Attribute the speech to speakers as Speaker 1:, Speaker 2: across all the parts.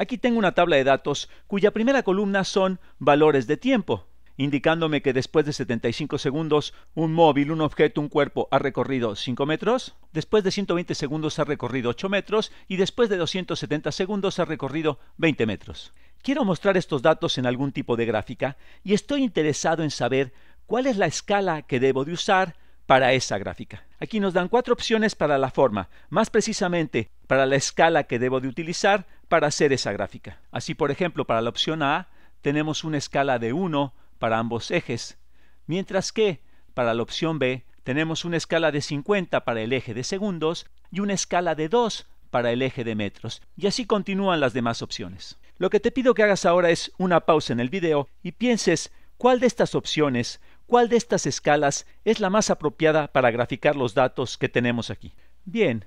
Speaker 1: Aquí tengo una tabla de datos cuya primera columna son valores de tiempo, indicándome que después de 75 segundos un móvil, un objeto, un cuerpo ha recorrido 5 metros, después de 120 segundos ha recorrido 8 metros y después de 270 segundos ha recorrido 20 metros. Quiero mostrar estos datos en algún tipo de gráfica y estoy interesado en saber cuál es la escala que debo de usar para esa gráfica. Aquí nos dan cuatro opciones para la forma, más precisamente para la escala que debo de utilizar para hacer esa gráfica. Así, por ejemplo, para la opción A tenemos una escala de 1 para ambos ejes, mientras que para la opción B tenemos una escala de 50 para el eje de segundos y una escala de 2 para el eje de metros, y así continúan las demás opciones. Lo que te pido que hagas ahora es una pausa en el video y pienses cuál de estas opciones, cuál de estas escalas es la más apropiada para graficar los datos que tenemos aquí. Bien,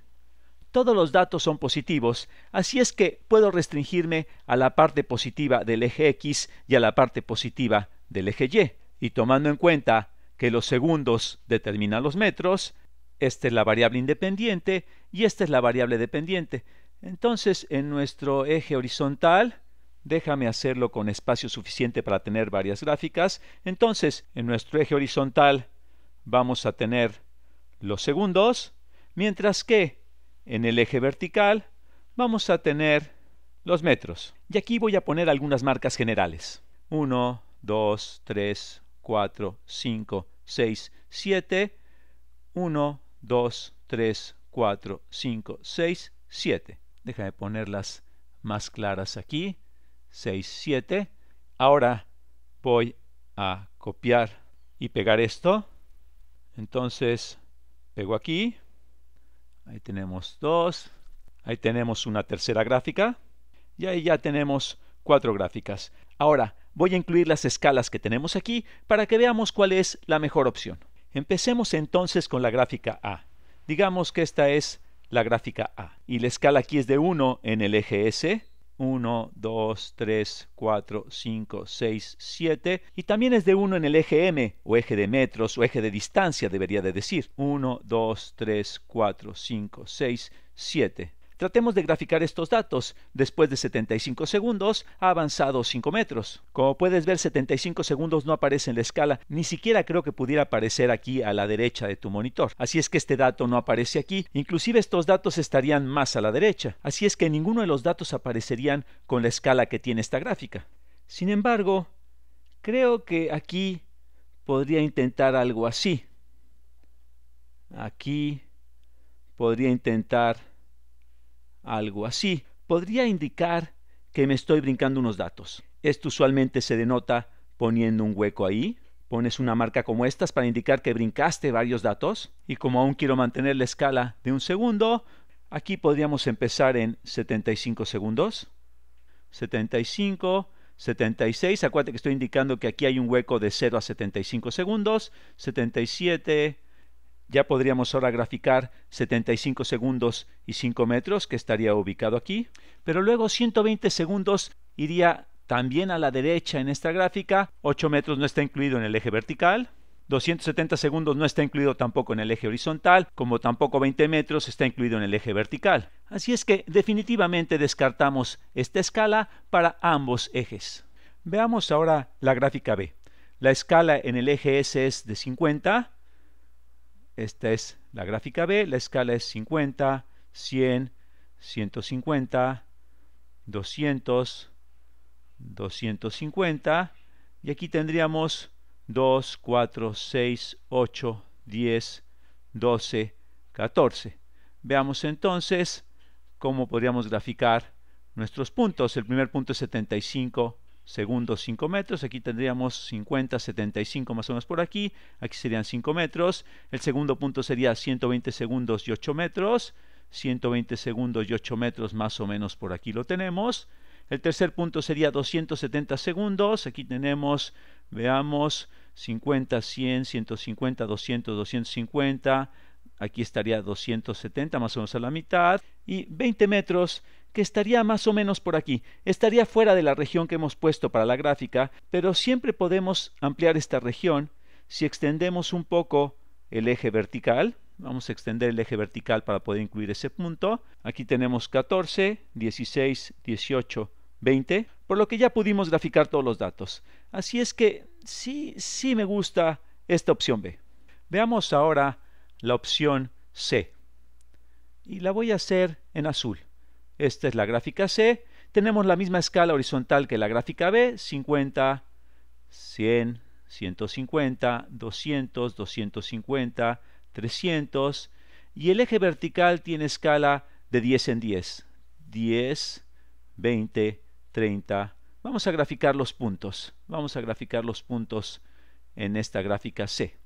Speaker 1: todos los datos son positivos, así es que puedo restringirme a la parte positiva del eje X y a la parte positiva del eje Y. Y tomando en cuenta que los segundos determinan los metros, esta es la variable independiente y esta es la variable dependiente. Entonces, en nuestro eje horizontal, déjame hacerlo con espacio suficiente para tener varias gráficas. Entonces, en nuestro eje horizontal vamos a tener los segundos, mientras que en el eje vertical vamos a tener los metros. Y aquí voy a poner algunas marcas generales. 1, 2, 3, 4, 5, 6, 7. 1, 2, 3, 4, 5, 6, 7. Déjame ponerlas más claras aquí. 6, 7. Ahora voy a copiar y pegar esto. Entonces pego aquí, Ahí tenemos dos. Ahí tenemos una tercera gráfica. Y ahí ya tenemos cuatro gráficas. Ahora, voy a incluir las escalas que tenemos aquí para que veamos cuál es la mejor opción. Empecemos entonces con la gráfica A. Digamos que esta es la gráfica A. Y la escala aquí es de 1 en el eje S 1, 2, 3, 4, 5, 6, 7 y también es de 1 en el eje M o eje de metros o eje de distancia debería de decir 1, 2, 3, 4, 5, 6, 7 Tratemos de graficar estos datos. Después de 75 segundos ha avanzado 5 metros. Como puedes ver, 75 segundos no aparece en la escala, ni siquiera creo que pudiera aparecer aquí a la derecha de tu monitor. Así es que este dato no aparece aquí. Inclusive estos datos estarían más a la derecha. Así es que ninguno de los datos aparecerían con la escala que tiene esta gráfica. Sin embargo, creo que aquí podría intentar algo así. Aquí podría intentar algo así, podría indicar que me estoy brincando unos datos. Esto usualmente se denota poniendo un hueco ahí, pones una marca como estas para indicar que brincaste varios datos, y como aún quiero mantener la escala de un segundo, aquí podríamos empezar en 75 segundos, 75, 76, acuérdate que estoy indicando que aquí hay un hueco de 0 a 75 segundos, 77, ya podríamos ahora graficar 75 segundos y 5 metros, que estaría ubicado aquí, pero luego 120 segundos iría también a la derecha en esta gráfica, 8 metros no está incluido en el eje vertical, 270 segundos no está incluido tampoco en el eje horizontal, como tampoco 20 metros está incluido en el eje vertical. Así es que definitivamente descartamos esta escala para ambos ejes. Veamos ahora la gráfica B. La escala en el eje S es de 50, esta es la gráfica B, la escala es 50, 100, 150, 200, 250 y aquí tendríamos 2, 4, 6, 8, 10, 12, 14. Veamos entonces cómo podríamos graficar nuestros puntos. El primer punto es 75, segundos 5 metros, aquí tendríamos 50, 75 más o menos por aquí, aquí serían 5 metros, el segundo punto sería 120 segundos y 8 metros, 120 segundos y 8 metros más o menos por aquí lo tenemos, el tercer punto sería 270 segundos, aquí tenemos, veamos, 50, 100, 150, 200, 250, aquí estaría 270 más o menos a la mitad, y 20 metros que estaría más o menos por aquí, estaría fuera de la región que hemos puesto para la gráfica, pero siempre podemos ampliar esta región si extendemos un poco el eje vertical, vamos a extender el eje vertical para poder incluir ese punto, aquí tenemos 14, 16, 18, 20, por lo que ya pudimos graficar todos los datos. Así es que sí, sí me gusta esta opción B. Veamos ahora la opción C. Y la voy a hacer en azul. Esta es la gráfica C. Tenemos la misma escala horizontal que la gráfica B, 50, 100, 150, 200, 250, 300. Y el eje vertical tiene escala de 10 en 10. 10, 20, 30. Vamos a graficar los puntos. Vamos a graficar los puntos en esta gráfica C.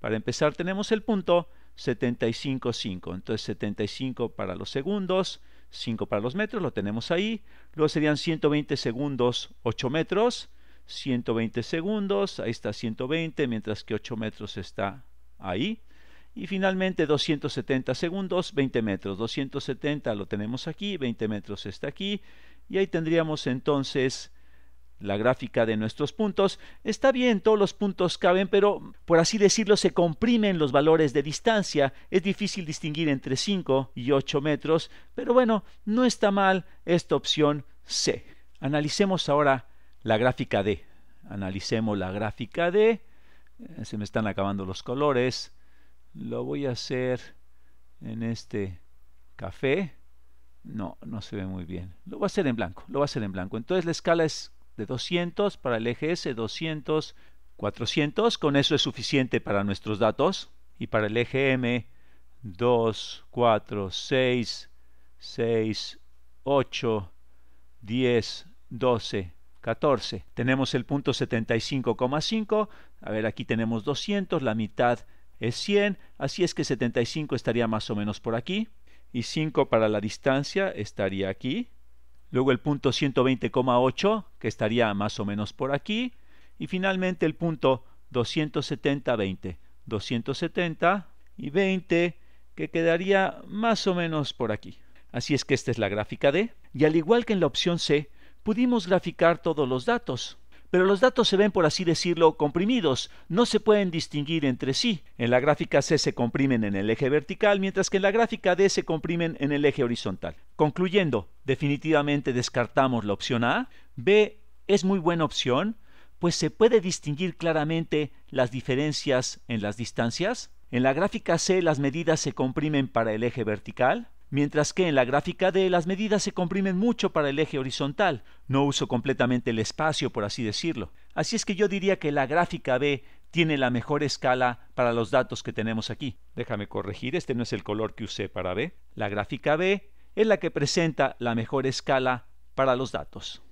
Speaker 1: Para empezar tenemos el punto 755, Entonces 75 para los segundos, 5 para los metros, lo tenemos ahí. Luego serían 120 segundos, 8 metros. 120 segundos, ahí está 120, mientras que 8 metros está ahí. Y finalmente 270 segundos, 20 metros. 270 lo tenemos aquí, 20 metros está aquí. Y ahí tendríamos entonces la gráfica de nuestros puntos. Está bien, todos los puntos caben, pero por así decirlo se comprimen los valores de distancia. Es difícil distinguir entre 5 y 8 metros, pero bueno, no está mal esta opción C. Analicemos ahora la gráfica D. Analicemos la gráfica D. Eh, se me están acabando los colores. Lo voy a hacer en este café. No, no se ve muy bien. Lo voy a hacer en blanco. Lo voy a hacer en blanco. Entonces la escala es de 200 para el eje S, 200, 400. Con eso es suficiente para nuestros datos. Y para el eje M, 2, 4, 6, 6, 8, 10, 12, 14. Tenemos el punto 75,5. A ver, aquí tenemos 200, la mitad es 100. Así es que 75 estaría más o menos por aquí. Y 5 para la distancia estaría aquí. Luego el punto 120,8, que estaría más o menos por aquí. Y finalmente el punto 270,20. 270 y 20, que quedaría más o menos por aquí. Así es que esta es la gráfica D. Y al igual que en la opción C, pudimos graficar todos los datos pero los datos se ven, por así decirlo, comprimidos, no se pueden distinguir entre sí. En la gráfica C se comprimen en el eje vertical, mientras que en la gráfica D se comprimen en el eje horizontal. Concluyendo, definitivamente descartamos la opción A. B es muy buena opción, pues se puede distinguir claramente las diferencias en las distancias. En la gráfica C las medidas se comprimen para el eje vertical, mientras que en la gráfica D las medidas se comprimen mucho para el eje horizontal, no uso completamente el espacio por así decirlo. Así es que yo diría que la gráfica B tiene la mejor escala para los datos que tenemos aquí. Déjame corregir, este no es el color que usé para B. La gráfica B es la que presenta la mejor escala para los datos.